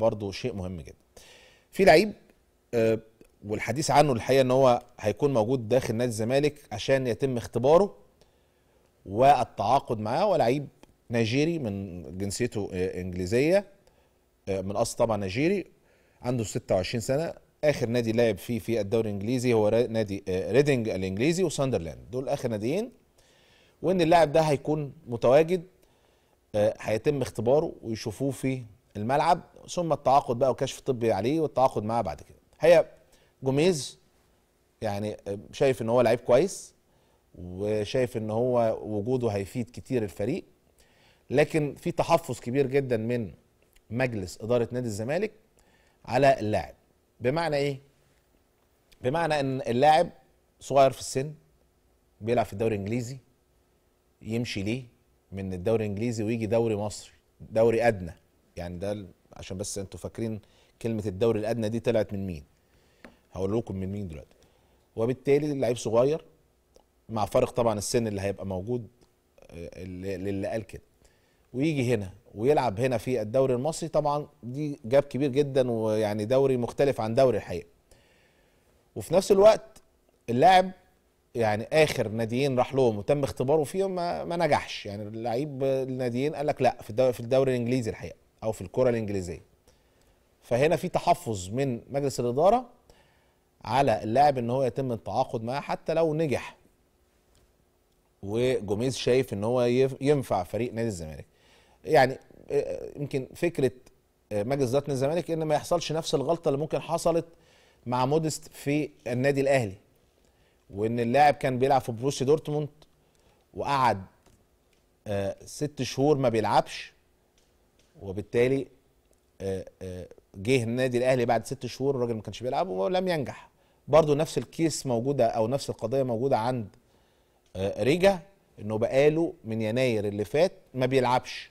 برضه شيء مهم جدا في لعيب آه، والحديث عنه الحقيقه ان هو هيكون موجود داخل نادي الزمالك عشان يتم اختباره والتعاقد معاه ولعيب نيجيري من جنسيته آه، انجليزيه آه، من اصل طبعا نيجيري عنده 26 سنه اخر نادي لعب فيه في الدوري الانجليزي هو نادي ريدنج الانجليزي وساندرلاند دول اخر ناديين وان اللاعب ده هيكون متواجد هيتم اختباره ويشوفوه في الملعب ثم التعاقد بقى وكشف طبي عليه والتعاقد معاه بعد كده هي جوميز يعني شايف ان هو لعيب كويس وشايف ان هو وجوده هيفيد كتير الفريق لكن في تحفظ كبير جدا من مجلس اداره نادي الزمالك على اللاعب بمعنى ايه بمعنى ان اللاعب صغير في السن بيلعب في الدوري الانجليزي يمشي ليه من الدوري الانجليزي ويجي دوري مصري دوري ادنى يعني ده عشان بس انتوا فاكرين كلمه الدوري الادنى دي طلعت من مين هقول لكم من مين دلوقتي وبالتالي اللعيب صغير مع فارق طبعا السن اللي هيبقى موجود آه، للي قال كده ويجي هنا ويلعب هنا في الدوري المصري طبعا دي جاب كبير جدا ويعني دوري مختلف عن دوري الحقيقه وفي نفس الوقت اللاعب يعني اخر ناديين راح لهم وتم اختباره فيهم ما, ما نجحش يعني اللعيب الناديين قال لك لا في الدوري, في الدوري الانجليزي الحقيقه او في الكره الانجليزيه فهنا في تحفظ من مجلس الاداره على اللاعب ان هو يتم التعاقد معاه حتى لو نجح وجوميز شايف ان هو ينفع فريق نادي الزمالك يعني آه، يمكن فكره آه، مجلس اداره نادي الزمالك ان ما يحصلش نفس الغلطه اللي ممكن حصلت مع مودست في النادي الاهلي وان اللاعب كان بيلعب في بروسيا دورتموند وقعد آه، ست شهور ما بيلعبش وبالتالي آه، آه، جه النادي الاهلي بعد ست شهور الراجل ما كانش بيلعب ولم ينجح برضه نفس الكيس موجوده او نفس القضيه موجوده عند آه، ريجا انه بقاله من يناير اللي فات ما بيلعبش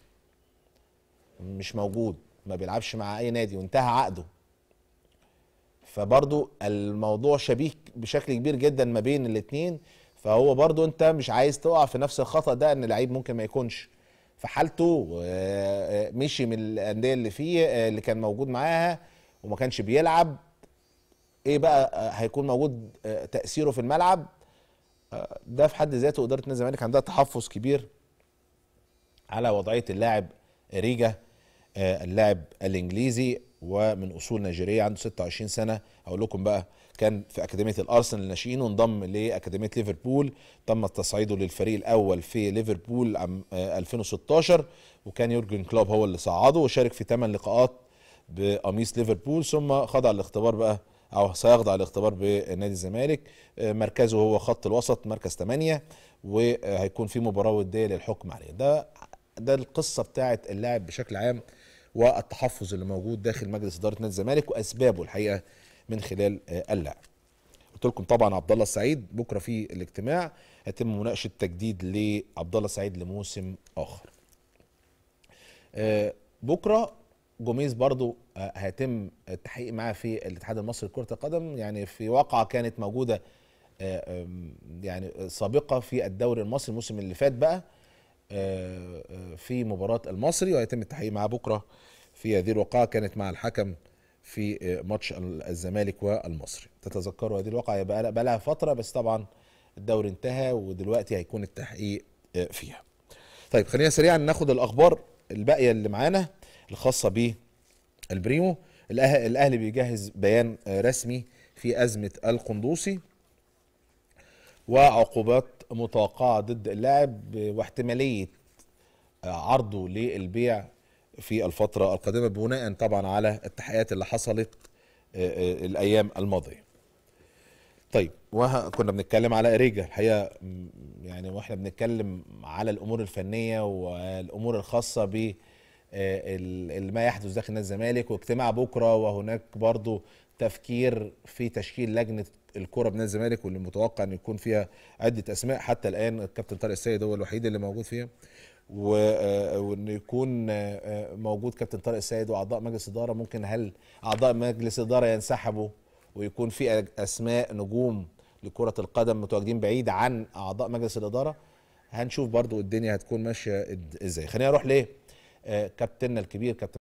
مش موجود ما بيلعبش مع اي نادي وانتهى عقده فبرضه الموضوع شبيه بشكل كبير جدا ما بين الاثنين فهو برضه انت مش عايز تقع في نفس الخطا ده ان اللعيب ممكن ما يكونش في حالته آه، آه، مشي من الانديه اللي فيه آه، اللي كان موجود معاها وما كانش بيلعب ايه بقى هيكون موجود تاثيره في الملعب ده في حد ذاته اداره نادي الزمالك عندها تحفظ كبير على وضعيه اللاعب ريجا اللاعب الانجليزي ومن اصول نيجيريه عنده 26 سنه اقول لكم بقى كان في اكاديميه الارسنال الناشئين وانضم لاكاديميه ليفربول تم تصعيده للفريق الاول في ليفربول عام 2016 آه، وكان يورجن كلوب هو اللي صعده وشارك في 8 لقاءات بقميص ليفربول ثم خضع الاختبار بقى او سيخضع الاختبار بنادي الزمالك آه، مركزه هو خط الوسط مركز 8 وهيكون في مباراه وديه للحكم عليه ده ده القصه بتاعه اللاعب بشكل عام والتحفظ اللي موجود داخل مجلس اداره نادي الزمالك واسبابه الحقيقه من خلال آه، اللعب. قلت لكم طبعا عبد الله السعيد بكره في الاجتماع هيتم مناقشه تجديد لعبد الله السعيد لموسم اخر. آه، بكره جوميز برضو آه، هيتم التحقيق معاه في الاتحاد المصري لكره القدم يعني في واقعه كانت موجوده يعني سابقه في الدوري المصري الموسم اللي فات بقى آه، آه، في مباراة المصري ويتم التحقيق معاه بكرة في هذه الوقعة كانت مع الحكم في آه، ماتش الزمالك والمصري تتذكروا هذه الوقعة بقى لها فترة بس طبعا الدوري انتهى ودلوقتي هيكون التحقيق فيها طيب خلينا سريعا ناخد الأخبار الباقية اللي معانا الخاصة بالبريمو الأهلي بيجهز بيان رسمي في أزمة القندوسي وعقوبات متوقعه ضد اللاعب واحتماليه عرضه للبيع في الفتره القادمه بناء طبعا على التحقيقات اللي حصلت آه، آه، الايام الماضيه. طيب وكنا بنتكلم على اريجا الحقيقه يعني واحنا بنتكلم على الامور الفنيه والامور الخاصه ب آه، ما يحدث داخل نادي الزمالك واجتماع بكره وهناك برضو تفكير في تشكيل لجنه الكره بنادي الزمالك واللي متوقع ان يكون فيها عده اسماء حتى الان الكابتن طارق السيد هو الوحيد اللي موجود فيها آه، وان يكون آه، آه، موجود كابتن طارق السيد واعضاء مجلس اداره ممكن هل اعضاء مجلس اداره ينسحبوا ويكون في اسماء نجوم لكره القدم متواجدين بعيد عن اعضاء مجلس الاداره هنشوف برضو الدنيا هتكون ماشيه ازاي خلينا نروح ليه كابتننا الكبير كابتن